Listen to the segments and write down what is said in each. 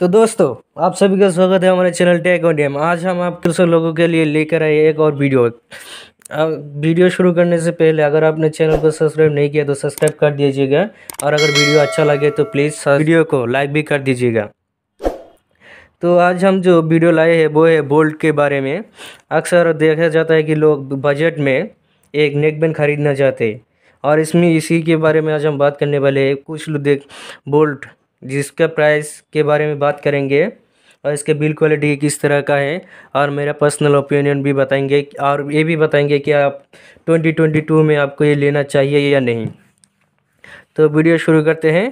तो दोस्तों आप सभी का स्वागत है हमारे चैनल टेक ऑन डेम आज हम आप दूसरे लोगों के लिए लेकर आए एक और वीडियो वीडियो शुरू करने से पहले अगर आपने चैनल को सब्सक्राइब नहीं किया तो सब्सक्राइब कर दीजिएगा और अगर वीडियो अच्छा लगे तो प्लीज़ वीडियो को लाइक भी कर दीजिएगा तो आज हम जो वीडियो लाए हैं वो है बोल्ट के बारे में अक्सर देखा जाता है कि लोग बजट में एक नेकबैंड खरीदना चाहते और इसमें इसी के बारे में आज हम बात करने वाले हैं कुछ लोग देख बोल्ट जिसका प्राइस के बारे में बात करेंगे और इसके बिल क्वालिटी किस तरह का है और मेरा पर्सनल ओपिनियन भी बताएंगे और ये भी बताएंगे कि आप 2022 में आपको ये लेना चाहिए या नहीं तो वीडियो शुरू करते हैं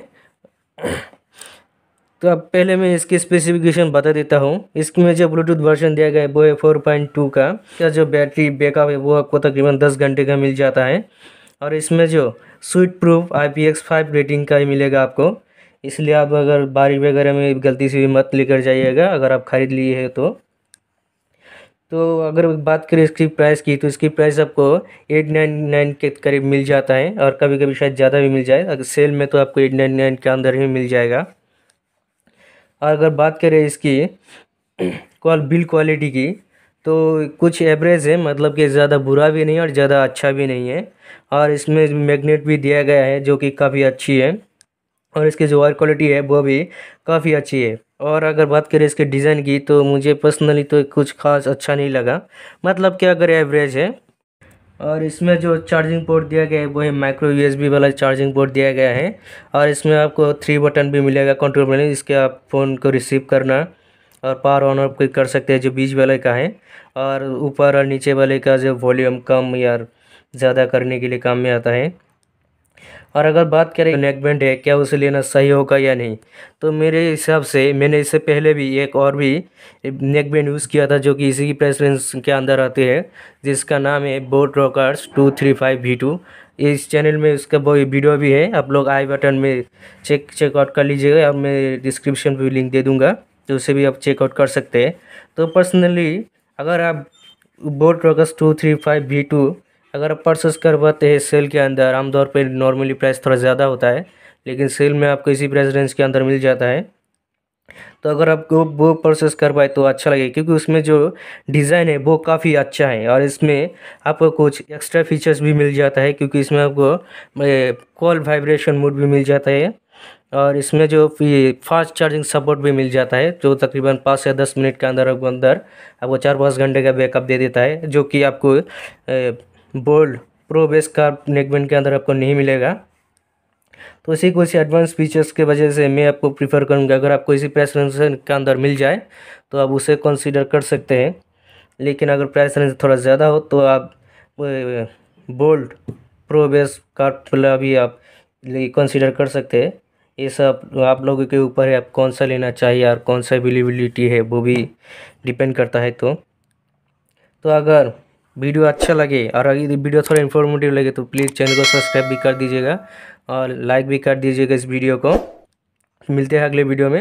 तो अब पहले मैं इसकी स्पेसिफिकेशन बता देता हूँ इसमें जो ब्लूटूथ वर्जन दिया गया है वो है फोर पॉइंट टू का क्या जो बैटरी बैकअप है वो आपको तकरीबन दस घंटे का मिल जाता है और इसमें जो sweat proof I P X five rating का ही मिलेगा आपको इसलिए आप अगर बारिश वगैरह में गलती से भी मत लेकर जाइएगा अगर आप ख़रीद लिए हैं तो तो अगर बात करें इसकी प्राइस की तो इसकी प्राइस आपको एट नाइन नाइन के करीब मिल जाता है और कभी कभी शायद ज़्यादा भी मिल जाए अगर सेल में तो आपको एट नाइन नाइन के अंदर ही मिल जाएगा और अगर बात करें इसकी क्वाल बिल क्वालिटी की तो कुछ एवरेज है मतलब कि ज़्यादा बुरा भी नहीं और ज़्यादा अच्छा भी नहीं है और इसमें मैग्नेट भी दिया गया है जो कि काफ़ी अच्छी है और इसकी जो वायर क्वालिटी है वो भी काफ़ी अच्छी है और अगर बात करें इसके डिज़ाइन की तो मुझे पर्सनली तो कुछ खास अच्छा नहीं लगा मतलब कि अगर एवरेज है और इसमें जो चार्जिंग पोर्ट दिया गया है वो है माइक्रो यूएसबी वाला चार्जिंग पोर्ट दिया गया है और इसमें आपको थ्री बटन भी मिलेगा कंट्रोल बटन इसके आप फ़ोन को रिसीव करना और पावर ऑन ऑफ कर सकते हैं जो बीच वाले का है और ऊपर और नीचे वाले का जो वॉल्यूम कम या ज़्यादा करने के लिए काम में आता है और अगर बात करें नेक बैंड है क्या उसे लेना सही होगा या नहीं तो मेरे हिसाब से मैंने इससे पहले भी एक और भी नेक बैंड यूज़ किया था जो कि इसी की प्राइस रेंज के अंदर आते हैं जिसका नाम है boat rockers two three five V two इस चैनल में उसका वो वीडियो भी है आप लोग आई बटन में चेक चेकआउट कर लीजिएगा और मैं डिस्क्रिप्शन पर लिंक दे दूँगा तो उसे भी आप चेकआउट कर सकते हैं तो पर्सनली अगर आप boat rockers two three five V two अगर आप कर करवाते हैं सेल के अंदर आमतौर पर नॉर्मली प्राइस थोड़ा ज़्यादा होता है लेकिन सेल में आपको इसी प्राइस रेंज के अंदर मिल जाता है तो अगर आप वो परचेस कर पाए तो अच्छा लगे क्योंकि उसमें जो डिज़ाइन है वो काफ़ी अच्छा है और इसमें आपको कुछ एक्स्ट्रा फीचर्स भी मिल जाता है क्योंकि इसमें आपको कॉल वाइब्रेशन मोड भी मिल जाता है और इसमें जो फास्ट चार्जिंग सपोर्ट भी मिल जाता है जो तकरीबन पाँच से दस मिनट के अंदर अंदर आपको चार पाँच घंटे का बैकअप दे देता है जो कि आपको Boult pro bass curve neckband के अंदर आपको नहीं मिलेगा तो इसी कुछ एडवांस फीचर्स के वजह से मैं आपको प्रीफर करूँगा अगर आपको इसी प्राइस रेंज के अंदर मिल जाए तो आप उसे कंसीडर कर सकते हैं लेकिन अगर प्राइस रेंज थोड़ा ज़्यादा हो तो आप बोल्ड प्रो बेस कार्ड वाला भी आप कंसीडर कर सकते हैं ये सब आप लोगों के ऊपर है आप कौन सा लेना चाहिए और कौन सा अवेलेबिलिटी है वो भी डिपेंड करता है तो तो अगर वीडियो अच्छा लगे और अगर वीडियो थोड़ा इन्फॉर्मेटिव लगे तो प्लीज़ चैनल को सब्सक्राइब भी कर दीजिएगा और लाइक भी कर दीजिएगा इस वीडियो को मिलते हैं अगले वीडियो में